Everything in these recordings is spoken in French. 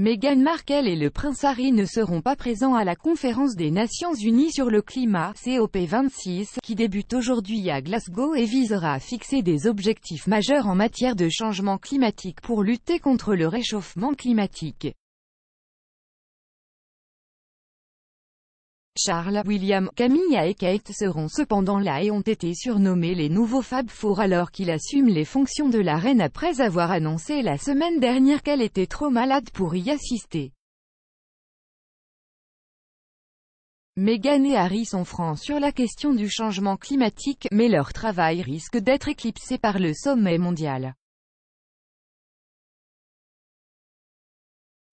Meghan Markle et le prince Harry ne seront pas présents à la conférence des Nations Unies sur le climat, COP26, qui débute aujourd'hui à Glasgow et visera à fixer des objectifs majeurs en matière de changement climatique pour lutter contre le réchauffement climatique. Charles, William, Camilla et Kate seront cependant là et ont été surnommés les nouveaux Fab Four alors qu'ils assume les fonctions de la reine après avoir annoncé la semaine dernière qu'elle était trop malade pour y assister. Meghan et Harry sont francs sur la question du changement climatique, mais leur travail risque d'être éclipsé par le sommet mondial.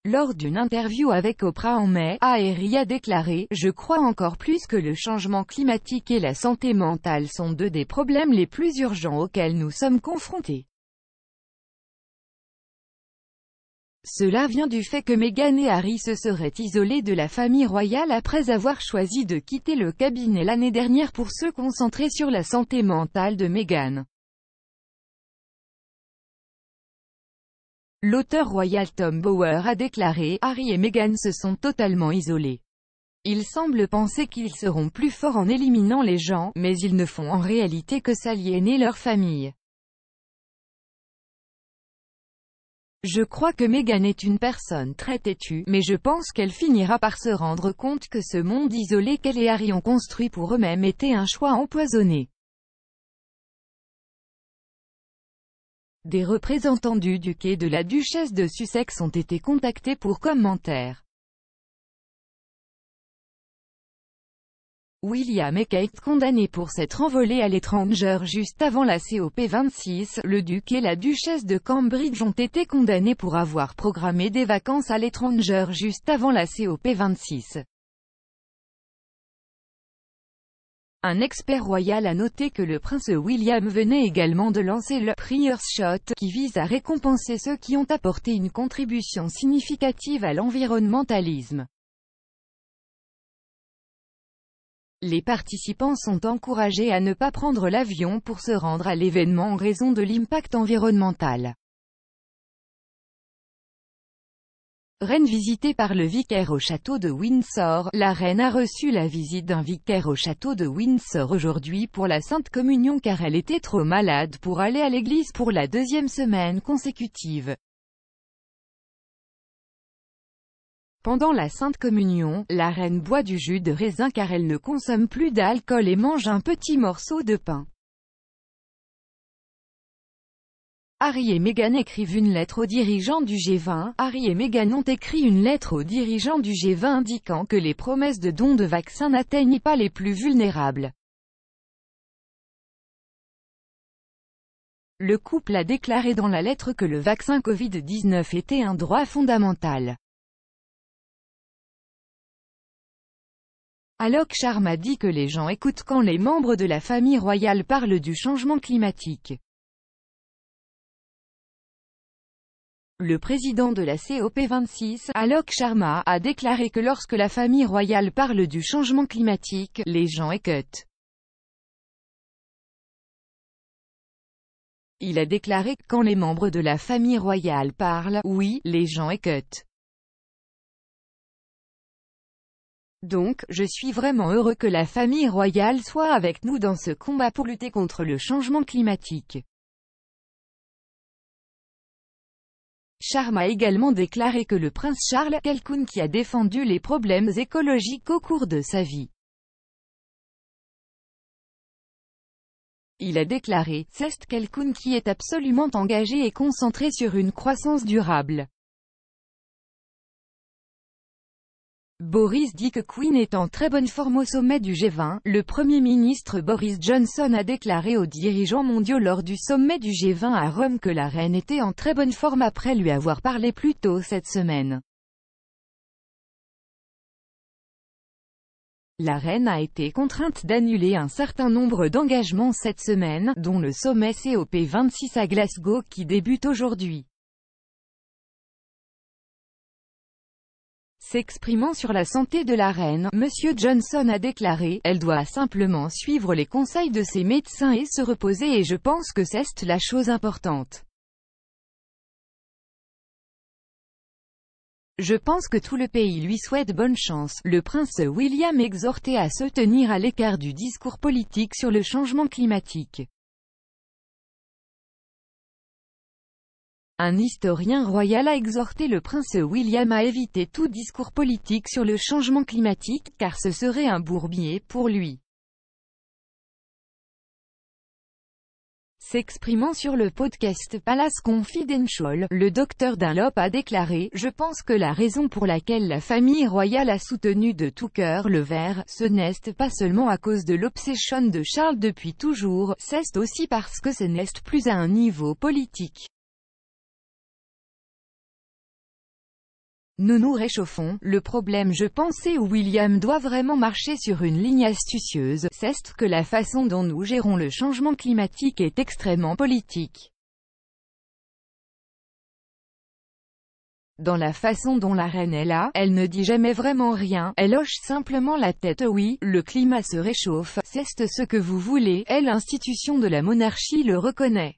Lors d'une interview avec Oprah en mai, Aéry a déclaré « Je crois encore plus que le changement climatique et la santé mentale sont deux des problèmes les plus urgents auxquels nous sommes confrontés. Cela vient du fait que Meghan et Harry se seraient isolés de la famille royale après avoir choisi de quitter le cabinet l'année dernière pour se concentrer sur la santé mentale de Meghan. L'auteur royal Tom Bower a déclaré « Harry et Meghan se sont totalement isolés. Ils semblent penser qu'ils seront plus forts en éliminant les gens, mais ils ne font en réalité que s'aliéner leur famille. Je crois que Meghan est une personne très têtue, mais je pense qu'elle finira par se rendre compte que ce monde isolé qu'elle et Harry ont construit pour eux-mêmes était un choix empoisonné. Des représentants du duc et de la duchesse de Sussex ont été contactés pour commentaires. William et Kate condamnés pour s'être envolés à l'étranger juste avant la COP26, le duc et la duchesse de Cambridge ont été condamnés pour avoir programmé des vacances à l'étranger juste avant la COP26. Un expert royal a noté que le prince William venait également de lancer le « Prior's Shot » qui vise à récompenser ceux qui ont apporté une contribution significative à l'environnementalisme. Les participants sont encouragés à ne pas prendre l'avion pour se rendre à l'événement en raison de l'impact environnemental. Reine visitée par le vicaire au château de Windsor, la reine a reçu la visite d'un vicaire au château de Windsor aujourd'hui pour la Sainte Communion car elle était trop malade pour aller à l'église pour la deuxième semaine consécutive. Pendant la Sainte Communion, la reine boit du jus de raisin car elle ne consomme plus d'alcool et mange un petit morceau de pain. Harry et Meghan écrivent une lettre aux dirigeants du G20. Harry et Meghan ont écrit une lettre aux dirigeants du G20 indiquant que les promesses de dons de vaccins n'atteignent pas les plus vulnérables. Le couple a déclaré dans la lettre que le vaccin Covid-19 était un droit fondamental. Alok Sharma dit que les gens écoutent quand les membres de la famille royale parlent du changement climatique. Le président de la COP26, Alok Sharma, a déclaré que lorsque la famille royale parle du changement climatique, les gens écoutent. Il a déclaré que quand les membres de la famille royale parlent, oui, les gens écoutent. Donc, je suis vraiment heureux que la famille royale soit avec nous dans ce combat pour lutter contre le changement climatique. Charme a également déclaré que le prince Charles, quelqu'un qui a défendu les problèmes écologiques au cours de sa vie, Il a déclaré, c'est quelqu'un qui est absolument engagé et concentré sur une croissance durable. Boris dit que Queen est en très bonne forme au sommet du G20. Le Premier ministre Boris Johnson a déclaré aux dirigeants mondiaux lors du sommet du G20 à Rome que la reine était en très bonne forme après lui avoir parlé plus tôt cette semaine. La reine a été contrainte d'annuler un certain nombre d'engagements cette semaine, dont le sommet COP26 à Glasgow qui débute aujourd'hui. S'exprimant sur la santé de la reine, M. Johnson a déclaré « Elle doit simplement suivre les conseils de ses médecins et se reposer et je pense que c'est la chose importante. Je pense que tout le pays lui souhaite bonne chance. Le prince William exhortait à se tenir à l'écart du discours politique sur le changement climatique. Un historien royal a exhorté le prince William à éviter tout discours politique sur le changement climatique, car ce serait un bourbier pour lui. S'exprimant sur le podcast Palace Confidential, le docteur Dunlop a déclaré « Je pense que la raison pour laquelle la famille royale a soutenu de tout cœur le verre, ce n'est pas seulement à cause de l'obsession de Charles depuis toujours, c'est aussi parce que ce n'est plus à un niveau politique. Nous nous réchauffons, le problème je pensais où William doit vraiment marcher sur une ligne astucieuse, c'est que la façon dont nous gérons le changement climatique est extrêmement politique. Dans la façon dont la reine est là, elle ne dit jamais vraiment rien, elle hoche simplement la tête oui, le climat se réchauffe, c'est ce que vous voulez, et l'institution de la monarchie le reconnaît.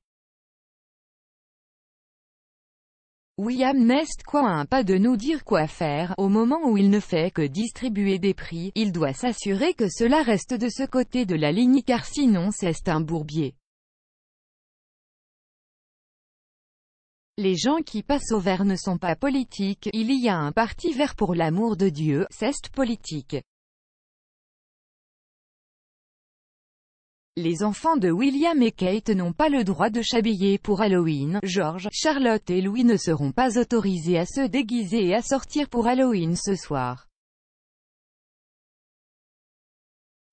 William Nest quoi un pas de nous dire quoi faire, au moment où il ne fait que distribuer des prix, il doit s'assurer que cela reste de ce côté de la ligne car sinon c'est un bourbier. Les gens qui passent au vert ne sont pas politiques, il y a un parti vert pour l'amour de Dieu, c'est politique. Les enfants de William et Kate n'ont pas le droit de s'habiller pour Halloween. George, Charlotte et Louis ne seront pas autorisés à se déguiser et à sortir pour Halloween ce soir.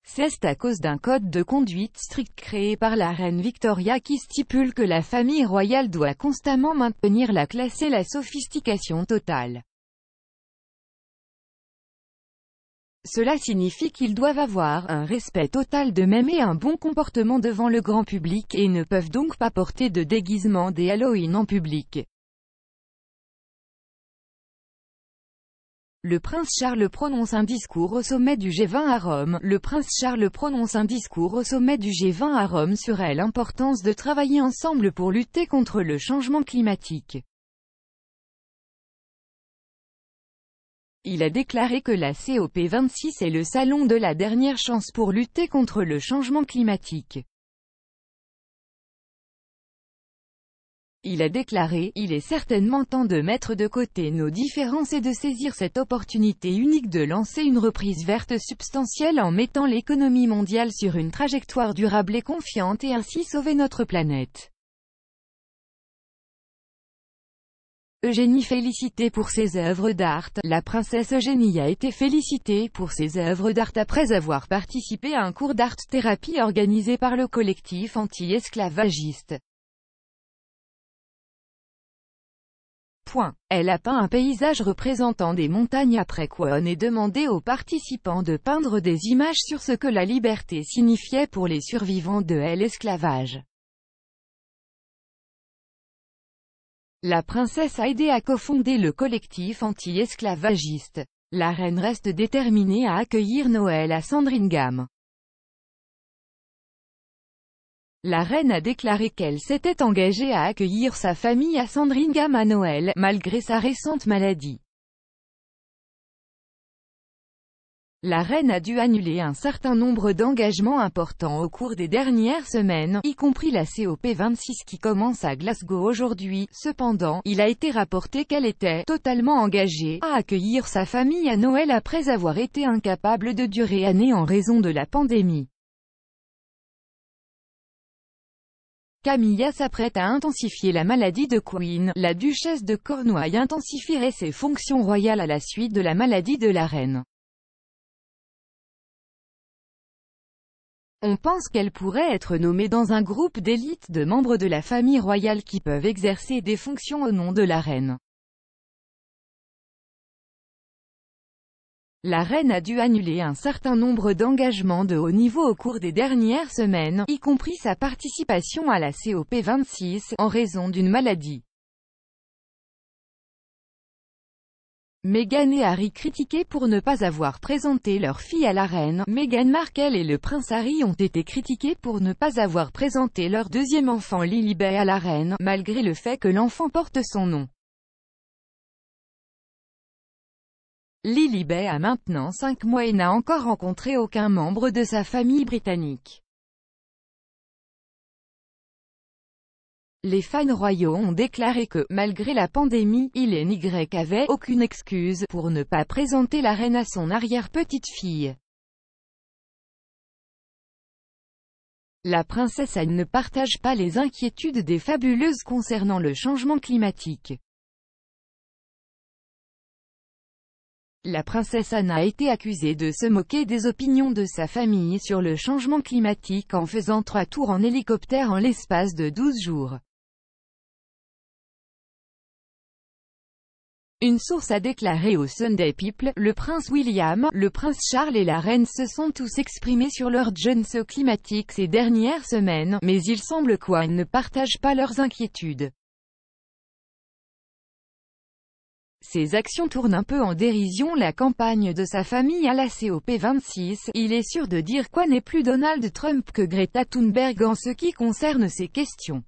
C'est à cause d'un code de conduite strict créé par la reine Victoria qui stipule que la famille royale doit constamment maintenir la classe et la sophistication totale. Cela signifie qu'ils doivent avoir un respect total d'eux-mêmes et un bon comportement devant le grand public et ne peuvent donc pas porter de déguisement des Halloween en public. Le prince Charles prononce un discours au sommet du G20 à Rome. Le prince Charles prononce un discours au sommet du G20 à Rome sur l'importance de travailler ensemble pour lutter contre le changement climatique. Il a déclaré que la COP26 est le salon de la dernière chance pour lutter contre le changement climatique. Il a déclaré « Il est certainement temps de mettre de côté nos différences et de saisir cette opportunité unique de lancer une reprise verte substantielle en mettant l'économie mondiale sur une trajectoire durable et confiante et ainsi sauver notre planète. » Eugénie félicitée pour ses œuvres d'art, la princesse Eugénie a été félicitée pour ses œuvres d'art après avoir participé à un cours d'art-thérapie organisé par le collectif anti-esclavagiste. Point. Elle a peint un paysage représentant des montagnes après quoi on demandé aux participants de peindre des images sur ce que la liberté signifiait pour les survivants de l'esclavage. La princesse a aidé à cofonder le collectif anti-esclavagiste. La reine reste déterminée à accueillir Noël à Sandringham. La reine a déclaré qu'elle s'était engagée à accueillir sa famille à Sandringham à Noël, malgré sa récente maladie. la reine a dû annuler un certain nombre d'engagements importants au cours des dernières semaines, y compris la COP26 qui commence à Glasgow aujourd'hui. Cependant, il a été rapporté qu'elle était totalement engagée à accueillir sa famille à Noël après avoir été incapable de durer année en raison de la pandémie. Camilla s'apprête à intensifier la maladie de Queen, la duchesse de Cornouailles intensifierait ses fonctions royales à la suite de la maladie de la reine. On pense qu'elle pourrait être nommée dans un groupe d'élite de membres de la famille royale qui peuvent exercer des fonctions au nom de la reine. La reine a dû annuler un certain nombre d'engagements de haut niveau au cours des dernières semaines, y compris sa participation à la COP26, en raison d'une maladie. Meghan et Harry critiqués pour ne pas avoir présenté leur fille à la reine, Meghan Markle et le prince Harry ont été critiqués pour ne pas avoir présenté leur deuxième enfant Bay à la reine, malgré le fait que l'enfant porte son nom. Bay a maintenant 5 mois et n'a encore rencontré aucun membre de sa famille britannique. Les fans royaux ont déclaré que, malgré la pandémie, il et Y avait aucune excuse pour ne pas présenter la reine à son arrière-petite-fille. La princesse Anne ne partage pas les inquiétudes des fabuleuses concernant le changement climatique. La princesse Anne a été accusée de se moquer des opinions de sa famille sur le changement climatique en faisant trois tours en hélicoptère en l'espace de 12 jours. Une source a déclaré au Sunday People, le prince William, le prince Charles et la reine se sont tous exprimés sur leur jeunesse climatique ces dernières semaines, mais il semble qu'on ne partagent pas leurs inquiétudes. Ses actions tournent un peu en dérision la campagne de sa famille à la COP26, il est sûr de dire quoi n'est plus Donald Trump que Greta Thunberg en ce qui concerne ces questions.